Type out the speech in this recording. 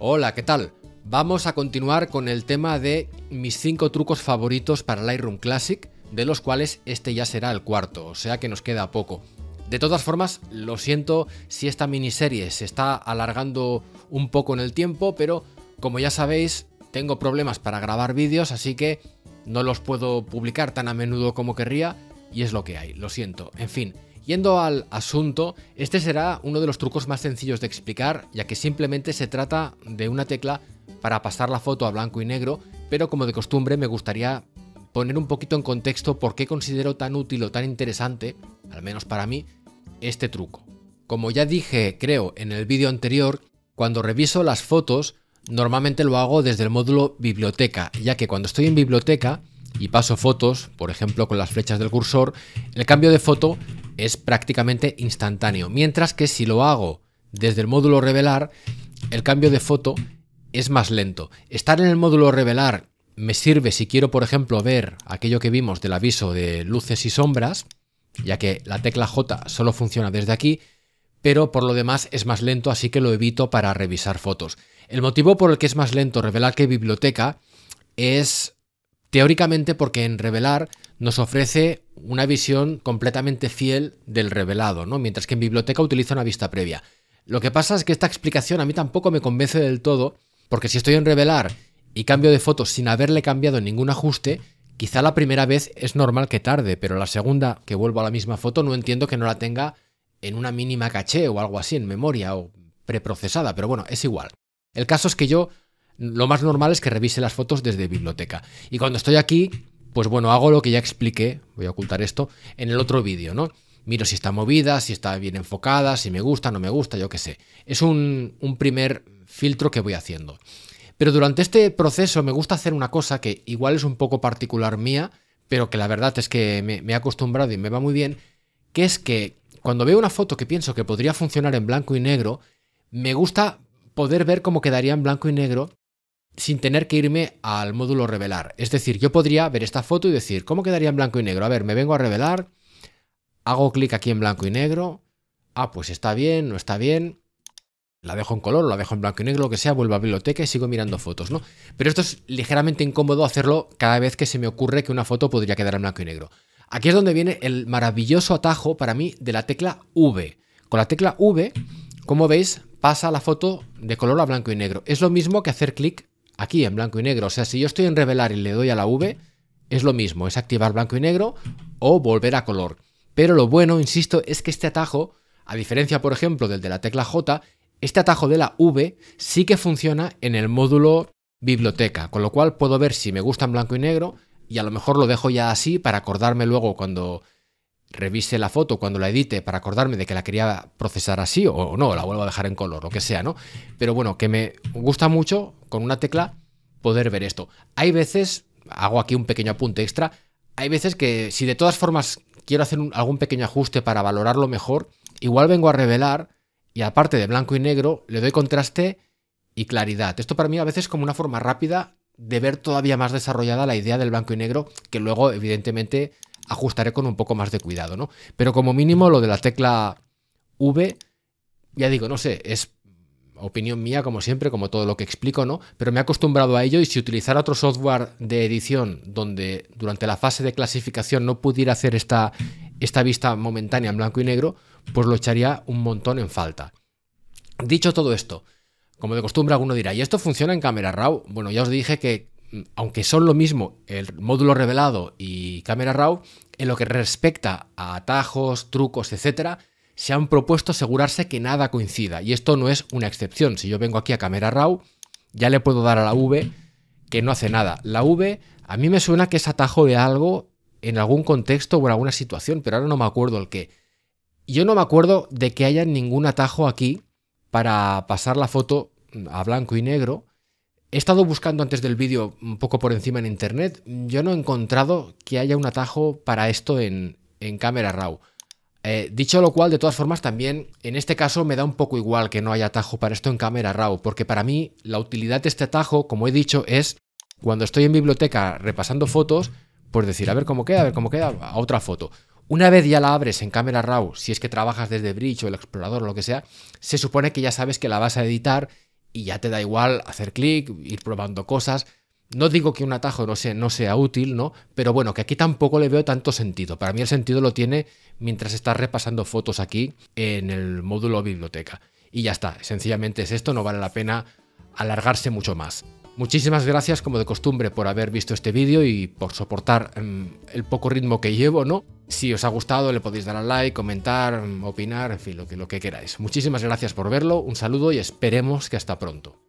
Hola, ¿qué tal? Vamos a continuar con el tema de mis 5 trucos favoritos para Lightroom Classic, de los cuales este ya será el cuarto, o sea que nos queda poco. De todas formas, lo siento si esta miniserie se está alargando un poco en el tiempo, pero como ya sabéis, tengo problemas para grabar vídeos, así que no los puedo publicar tan a menudo como querría, y es lo que hay, lo siento. En fin, Yendo al asunto, este será uno de los trucos más sencillos de explicar, ya que simplemente se trata de una tecla para pasar la foto a blanco y negro, pero como de costumbre me gustaría poner un poquito en contexto por qué considero tan útil o tan interesante, al menos para mí, este truco. Como ya dije, creo, en el vídeo anterior, cuando reviso las fotos, normalmente lo hago desde el módulo biblioteca, ya que cuando estoy en biblioteca y paso fotos, por ejemplo con las flechas del cursor, el cambio de foto es prácticamente instantáneo. Mientras que si lo hago desde el módulo revelar, el cambio de foto es más lento. Estar en el módulo revelar me sirve si quiero, por ejemplo, ver aquello que vimos del aviso de luces y sombras, ya que la tecla J solo funciona desde aquí, pero por lo demás es más lento, así que lo evito para revisar fotos. El motivo por el que es más lento revelar que biblioteca es Teóricamente porque en revelar nos ofrece una visión completamente fiel del revelado, ¿no? mientras que en biblioteca utiliza una vista previa. Lo que pasa es que esta explicación a mí tampoco me convence del todo, porque si estoy en revelar y cambio de fotos sin haberle cambiado ningún ajuste, quizá la primera vez es normal que tarde, pero la segunda que vuelvo a la misma foto no entiendo que no la tenga en una mínima caché o algo así, en memoria o preprocesada, pero bueno, es igual. El caso es que yo lo más normal es que revise las fotos desde biblioteca. Y cuando estoy aquí, pues bueno, hago lo que ya expliqué, voy a ocultar esto, en el otro vídeo, ¿no? Miro si está movida, si está bien enfocada, si me gusta, no me gusta, yo qué sé. Es un, un primer filtro que voy haciendo. Pero durante este proceso me gusta hacer una cosa que igual es un poco particular mía, pero que la verdad es que me, me he acostumbrado y me va muy bien, que es que cuando veo una foto que pienso que podría funcionar en blanco y negro, me gusta poder ver cómo quedaría en blanco y negro sin tener que irme al módulo revelar. Es decir, yo podría ver esta foto y decir, ¿cómo quedaría en blanco y negro? A ver, me vengo a revelar, hago clic aquí en blanco y negro, ah, pues está bien, no está bien, la dejo en color, la dejo en blanco y negro, lo que sea, vuelvo a biblioteca y sigo mirando fotos, ¿no? Pero esto es ligeramente incómodo hacerlo cada vez que se me ocurre que una foto podría quedar en blanco y negro. Aquí es donde viene el maravilloso atajo para mí de la tecla V. Con la tecla V, como veis, pasa la foto de color a blanco y negro. Es lo mismo que hacer clic aquí en blanco y negro. O sea, si yo estoy en revelar y le doy a la V, es lo mismo, es activar blanco y negro o volver a color. Pero lo bueno, insisto, es que este atajo, a diferencia por ejemplo del de la tecla J, este atajo de la V sí que funciona en el módulo biblioteca, con lo cual puedo ver si me gusta en blanco y negro y a lo mejor lo dejo ya así para acordarme luego cuando revise la foto cuando la edite para acordarme de que la quería procesar así o, no, la vuelvo a dejar en color, lo que sea, ¿no? Pero bueno, que me gusta mucho con una tecla poder ver esto. Hay veces, hago aquí un pequeño apunte extra, hay veces que si de todas formas quiero hacer algún pequeño ajuste para valorarlo mejor, igual vengo a revelar y aparte de blanco y negro le doy contraste y claridad. Esto para mí a veces es como una forma rápida de ver todavía más desarrollada la idea del blanco y negro que luego evidentemente ajustaré con un poco más de cuidado, ¿no? Pero como mínimo lo de la tecla V, ya digo, no sé, es opinión mía, como siempre, como todo lo que explico, ¿no? Pero me he acostumbrado a ello y si utilizara otro software de edición donde durante la fase de clasificación no pudiera hacer esta, esta vista momentánea en blanco y negro, pues lo echaría un montón en falta. Dicho todo esto, como de costumbre alguno dirá, ¿y esto funciona en cámara RAW? Bueno, ya os dije que aunque son lo mismo el módulo revelado y cámara RAW, en lo que respecta a atajos, trucos, etcétera, se han propuesto asegurarse que nada coincida. Y esto no es una excepción. Si yo vengo aquí a cámara RAW, ya le puedo dar a la V que no hace nada. La V a mí me suena que es atajo de algo en algún contexto o en alguna situación, pero ahora no me acuerdo el qué. Yo no me acuerdo de que haya ningún atajo aquí para pasar la foto a blanco y negro He estado buscando antes del vídeo un poco por encima en internet. Yo no he encontrado que haya un atajo para esto en, en Camera Raw. Eh, dicho lo cual, de todas formas, también en este caso me da un poco igual que no haya atajo para esto en cámara Raw, porque para mí la utilidad de este atajo, como he dicho, es cuando estoy en biblioteca repasando fotos, pues decir, a ver cómo queda, a ver cómo queda, a otra foto. Una vez ya la abres en Camera Raw, si es que trabajas desde Bridge o el explorador o lo que sea, se supone que ya sabes que la vas a editar y ya te da igual hacer clic, ir probando cosas. No digo que un atajo no sea, no sea útil, ¿no? Pero bueno, que aquí tampoco le veo tanto sentido. Para mí el sentido lo tiene mientras estás repasando fotos aquí en el módulo biblioteca. Y ya está, sencillamente es esto, no vale la pena alargarse mucho más. Muchísimas gracias como de costumbre por haber visto este vídeo y por soportar mm, el poco ritmo que llevo, ¿no? Si os ha gustado le podéis dar al like, comentar, mm, opinar, en fin, lo que, lo que queráis. Muchísimas gracias por verlo, un saludo y esperemos que hasta pronto.